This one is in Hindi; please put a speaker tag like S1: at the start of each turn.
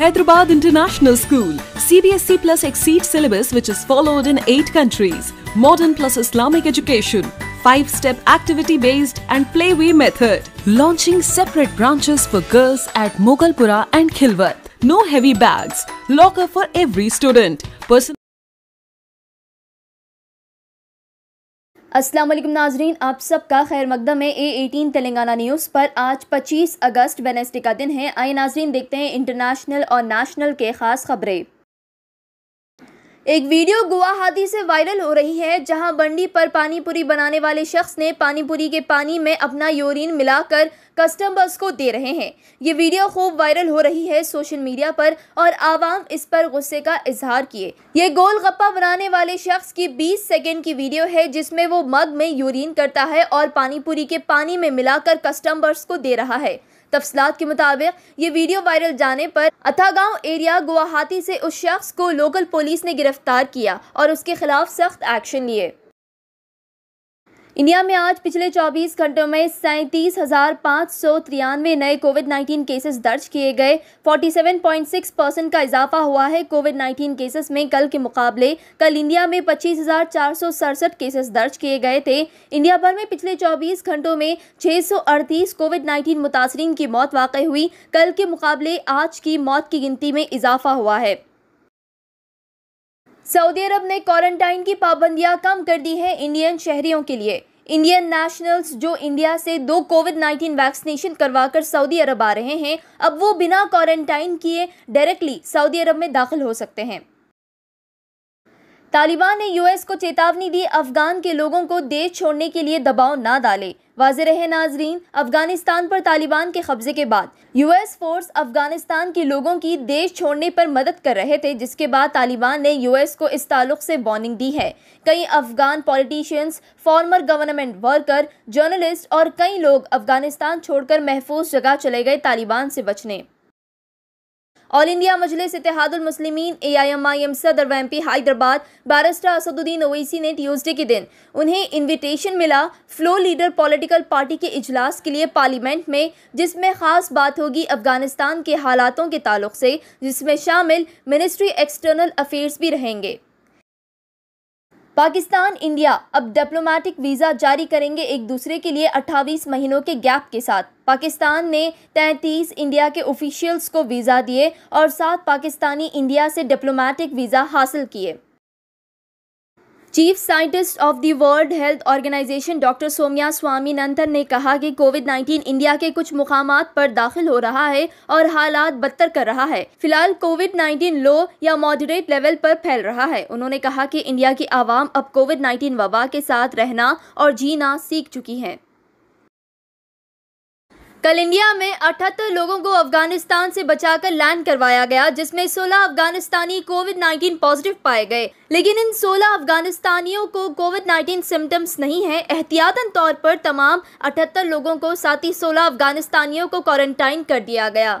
S1: Hyderabad International School, CBSE plus exceed syllabus which is followed in 8 countries, modern plus Islamic education, 5-step activity-based and playway method, launching separate branches for girls at Mogalpura and Khilwat, no heavy bags, locker for every student, personal Aslam नाजरीन आप सबका खैर मकदम है ए एटीन तेलंगाना न्यूज़ पर आज 25 अगस्त वेनेसडे का दिन है आए नाजरीन देखते हैं इंटरनेशनल और नेशनल के ख़ास खबरें एक वीडियो गुवाहाटी से वायरल हो रही है जहां बंडी पर पानीपुरी बनाने वाले शख्स ने पानीपुरी के पानी में अपना यूरिन मिलाकर कस्टमर्स को दे रहे हैं ये वीडियो खूब वायरल हो रही है सोशल मीडिया पर और आवाम इस पर गुस्से का इजहार किए ये गोल गप्पा बनाने वाले शख्स की 20 सेकेंड की वीडियो है जिसमें वो मग में यूरिन करता है और पानीपुरी के पानी में मिलाकर कस्टमर्स को दे रहा है तफसलात के मुताबिक ये वीडियो वायरल जाने पर अथागांव एरिया गुवाहाटी से उस शख्स को लोकल पुलिस ने गिरफ्तार किया और उसके खिलाफ सख्त एक्शन लिए इंडिया में आज पिछले 24 घंटों में सैंतीस नए कोविड 19 केसेस दर्ज किए गए 47.6 परसेंट का इजाफा हुआ है कोविड 19 केसेस में कल के मुकाबले कल इंडिया में पच्चीस हज़ार केसेस दर्ज किए गए थे इंडिया भर में पिछले 24 घंटों में छः कोविड 19 मुतासरी की मौत वाकई हुई कल के मुकाबले आज की मौत की गिनती में इजाफा हुआ है सऊदी अरब ने क्वारंटाइन की पाबंदियां कम कर दी है इंडियन शहरियों के लिए इंडियन नेशनल्स जो इंडिया से दो कोविड 19 वैक्सीनेशन करवाकर सऊदी अरब आ रहे हैं अब वो बिना क्वारंटाइन किए डायरेक्टली सऊदी अरब में दाखिल हो सकते हैं तालिबान ने यूएस को चेतावनी दी अफगान के लोगों को देश छोड़ने के लिए दबाव ना डाले वाज रहे नाजरीन अफगानिस्तान पर तालिबान के कब्जे के बाद यूएस फोर्स अफगानिस्तान के लोगों की देश छोड़ने पर मदद कर रहे थे जिसके बाद तालिबान ने यूएस को इस ताल्लुक से वार्निंग दी है कई Afghan politicians former government worker journalist और कई लोग अफगानिस्तान छोड़कर महफूज जगह चले गए तालिबान से बचने All India Majlis Ittehadul Muslimeen AIMIM सदर व हैदराबाद बैरिस्टर असदुद्दीन ओवैसी ने ट्यूसडे के दिन उन्हें इनविटेशन मिला फ्लो लीडर पॉलिटिकल पार्टी के इजलास के लिए पार्लियामेंट में जिसमें खास बात होगी अफगानिस्तान के हालातों के ताल्लुक से जिसमें शामिल मिनिस्ट्री एक्सटर्नल अफेयर्स भी रहेंगे पाकिस्तान इंडिया अब डिप्लोमेटिक वीज़ा जारी करेंगे एक दूसरे के लिए 28 महीनों के गैप के साथ पाकिस्तान ने 33 इंडिया के ऑफिशियल्स को वीज़ा दिए और सात पाकिस्तानी इंडिया से डिप्लोमेटिक वीज़ा हासिल किए chief scientist of the World Health Organization doctor Soumya Swaminathan ने कहा कि कोविड 19 इंडिया के कुछ मुकाम पर दाखिल हो रहा है और हालात बदतर कर रहा है फिलहाल कोविड 19 लो या मॉडरेट लेवल पर फैल रहा है उन्होंने कहा कि इंडिया की आवाम अब कोविड 19 वबा के साथ रहना और जीना सीख चुकी है कल इंडिया में अठहत्तर लोगों को अफगानिस्तान से बचाकर लैंड करवाया गया जिसमें 16 अफगानिस्तानी कोविड 19 पॉजिटिव पाए गए लेकिन इन 16 अफगानिस्तानियों को कोविड 19 सिम्टम्स नहीं है एहतियातन तौर पर तमाम 78 लोगों को साथ ही 16 अफगानिस्तानियों को क्वारंटाइन कर दिया गया